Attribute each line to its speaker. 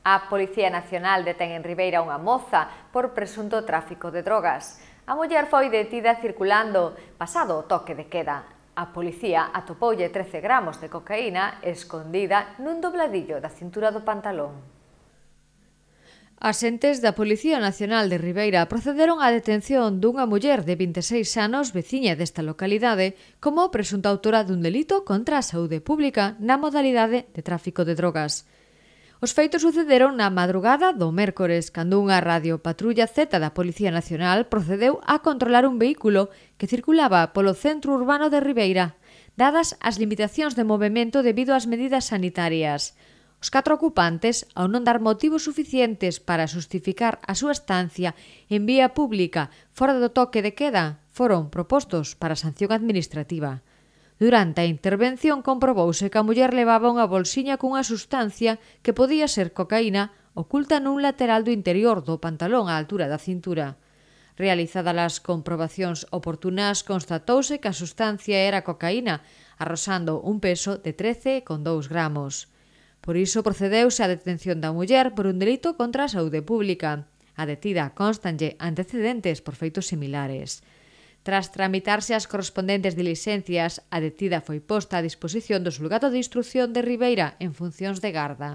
Speaker 1: A Policía Nacional detén en Ribeira unha moza por presunto tráfico de drogas. A muller foi detida circulando pasado o toque de queda. A policía atopoulle 13 gramos de cocaína escondida nun dobladillo da cintura do pantalón. Asentes da Policía Nacional de Ribeira procederon á detención dunha muller de 26 anos veciña desta localidade como presunta autora dun delito contra a saúde pública na modalidade de tráfico de drogas. Os feitos sucederon na madrugada do mércores, cando unha radio patrulla Z da Policía Nacional procedeu a controlar un vehículo que circulaba polo centro urbano de Ribeira, dadas as limitacións de movimento debido ás medidas sanitarias. Os catro ocupantes, ao non dar motivos suficientes para justificar a súa estancia en vía pública fora do toque de queda, foron propostos para sanción administrativa. Durante a intervención comprobouse que a muller levaba unha bolsiña cunha sustancia que podía ser cocaína oculta nun lateral do interior do pantalón á altura da cintura. Realizadas as comprobacións oportunas, constatouse que a sustancia era cocaína, arrosando un peso de 13,2 gramos. Por iso procedeuse a detención da muller por un delito contra a saúde pública. A detida constanlle antecedentes por feitos similares. Tras tramitarse as correspondentes dilixencias, a detida foi posta a disposición do Xulgado de Instrucción de Ribeira en funcións de garda.